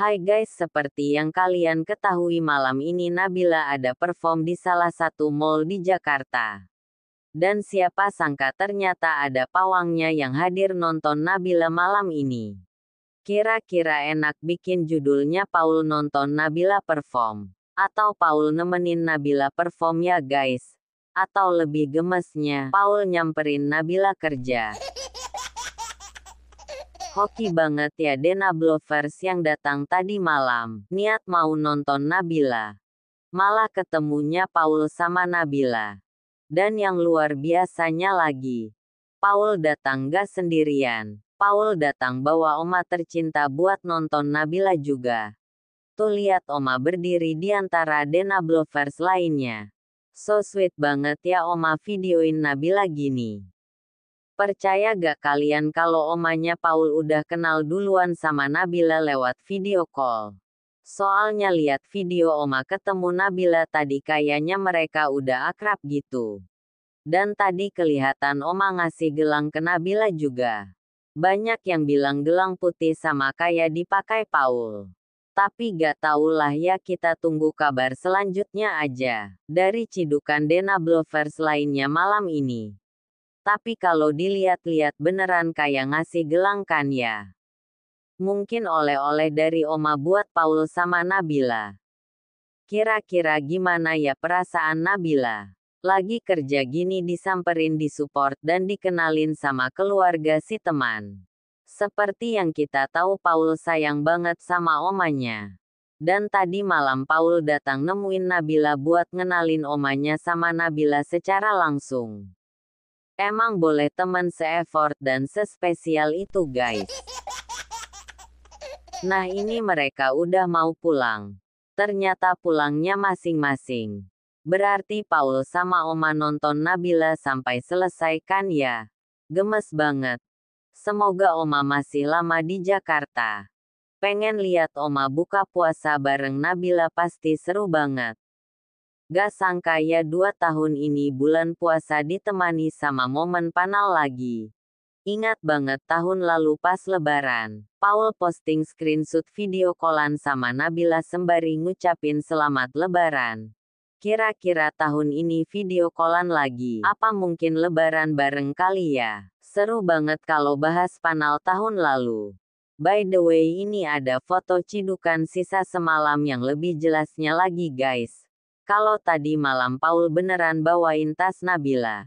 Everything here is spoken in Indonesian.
Hai guys, seperti yang kalian ketahui malam ini Nabila ada perform di salah satu mall di Jakarta. Dan siapa sangka ternyata ada pawangnya yang hadir nonton Nabila malam ini. Kira-kira enak bikin judulnya Paul nonton Nabila perform. Atau Paul nemenin Nabila perform ya guys. Atau lebih gemesnya, Paul nyamperin Nabila kerja. Hoki banget ya Dena Blovers yang datang tadi malam. Niat mau nonton Nabila. Malah ketemunya Paul sama Nabila. Dan yang luar biasanya lagi. Paul datang gak sendirian. Paul datang bawa Oma tercinta buat nonton Nabila juga. Tuh lihat Oma berdiri di antara Dena Blovers lainnya. So sweet banget ya Oma videoin Nabila gini. Percaya gak kalian kalau omanya Paul udah kenal duluan sama Nabila lewat video call? Soalnya lihat video oma ketemu Nabila tadi kayaknya mereka udah akrab gitu. Dan tadi kelihatan oma ngasih gelang ke Nabila juga. Banyak yang bilang gelang putih sama kayak dipakai Paul. Tapi gak tahulah ya kita tunggu kabar selanjutnya aja. Dari Cidukan Dena Blovers lainnya malam ini. Tapi kalau dilihat-lihat beneran kayak ngasih gelang kan ya. Mungkin oleh-oleh dari Oma buat Paul sama Nabila. Kira-kira gimana ya perasaan Nabila? Lagi kerja gini disamperin di support dan dikenalin sama keluarga si teman. Seperti yang kita tahu Paul sayang banget sama omanya. Dan tadi malam Paul datang nemuin Nabila buat ngenalin omanya sama Nabila secara langsung. Emang boleh teman se-effort dan sespesial itu guys. Nah ini mereka udah mau pulang. Ternyata pulangnya masing-masing. Berarti Paul sama Oma nonton Nabila sampai selesai kan ya? Gemes banget. Semoga Oma masih lama di Jakarta. Pengen lihat Oma buka puasa bareng Nabila pasti seru banget. Gak sangka ya dua tahun ini bulan puasa ditemani sama momen panal lagi. Ingat banget tahun lalu pas lebaran, Paul posting screenshot video kolan sama Nabila sembari ngucapin selamat lebaran. Kira-kira tahun ini video kolan lagi, apa mungkin lebaran bareng kali ya? Seru banget kalau bahas panal tahun lalu. By the way ini ada foto cidukan sisa semalam yang lebih jelasnya lagi guys kalau tadi malam Paul beneran bawain tas Nabila.